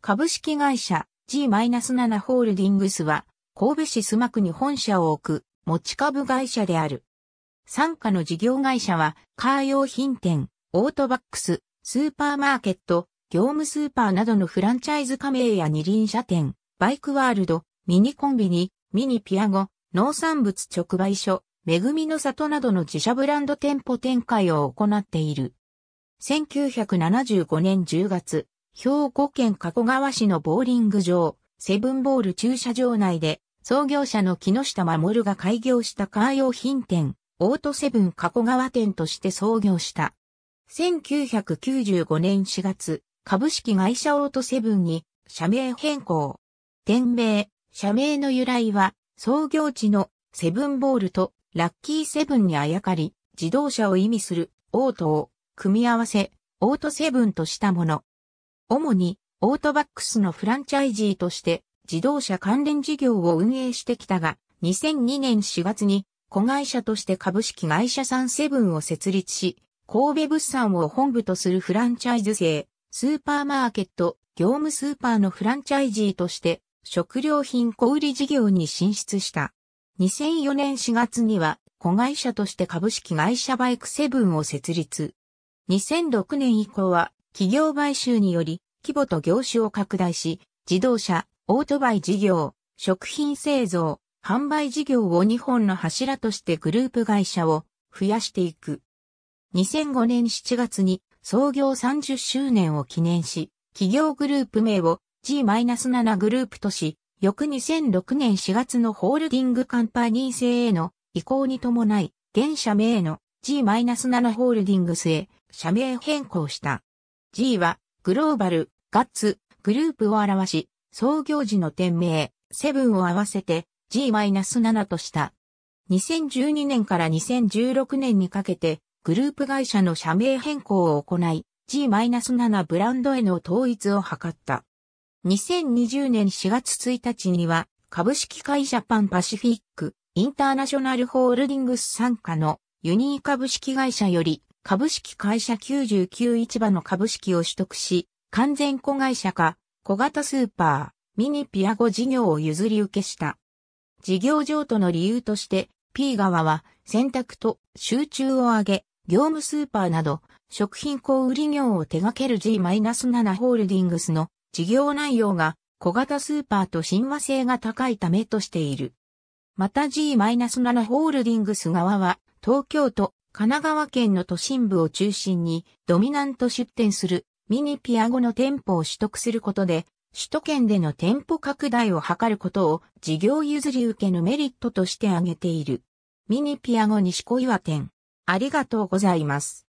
株式会社 G-7 ホールディングスは、神戸市須磨区に本社を置く持ち株会社である。参加の事業会社は、カー用品店、オートバックス、スーパーマーケット、業務スーパーなどのフランチャイズ加盟や二輪車店、バイクワールド、ミニコンビニ、ミニピアゴ、農産物直売所、めぐみの里などの自社ブランド店舗展開を行っている。1975年10月、兵庫県加古川市のボーリング場、セブンボール駐車場内で、創業者の木下守が開業したカー用品店、オートセブン加古川店として創業した。1995年4月、株式会社オートセブンに社名変更。店名、社名の由来は、創業地のセブンボールとラッキーセブンにあやかり、自動車を意味するオートを組み合わせ、オートセブンとしたもの。主にオートバックスのフランチャイジーとして自動車関連事業を運営してきたが、2002年4月に子会社として株式会社サンセブンを設立し、神戸物産を本部とするフランチャイズ制、スーパーマーケット、業務スーパーのフランチャイジーとして食料品小売事業に進出した。2004年4月には子会社として株式会社バイクセブンを設立。2006年以降は企業買収により、規模と業種を拡大し、自動車、オートバイ事業、食品製造、販売事業を2本の柱としてグループ会社を増やしていく。2005年7月に創業30周年を記念し、企業グループ名を G-7 グループとし、翌2006年4月のホールディングカンパニー制への移行に伴い、現社名の G-7 ホールディングスへ社名変更した。G は、グローバル、ガッツ、グループを表し、創業時の店名、セブンを合わせて G-7 とした。2012年から2016年にかけて、グループ会社の社名変更を行い、G-7 ブランドへの統一を図った。2020年4月1日には、株式会社パンパシフィック、インターナショナルホールディングス参加のユニー株式会社より株式会社99市場の株式を取得し、完全子会社化、小型スーパー、ミニピアゴ事業を譲り受けした。事業譲渡の理由として、P 側は選択と集中を上げ、業務スーパーなど食品小売業を手掛ける G-7 ホールディングスの事業内容が小型スーパーと親和性が高いためとしている。また G-7 ホールディングス側は東京都神奈川県の都心部を中心にドミナント出店するミニピアゴの店舗を取得することで、首都圏での店舗拡大を図ることを事業譲り受けのメリットとして挙げている。ミニピアゴ西小岩店。ありがとうございます。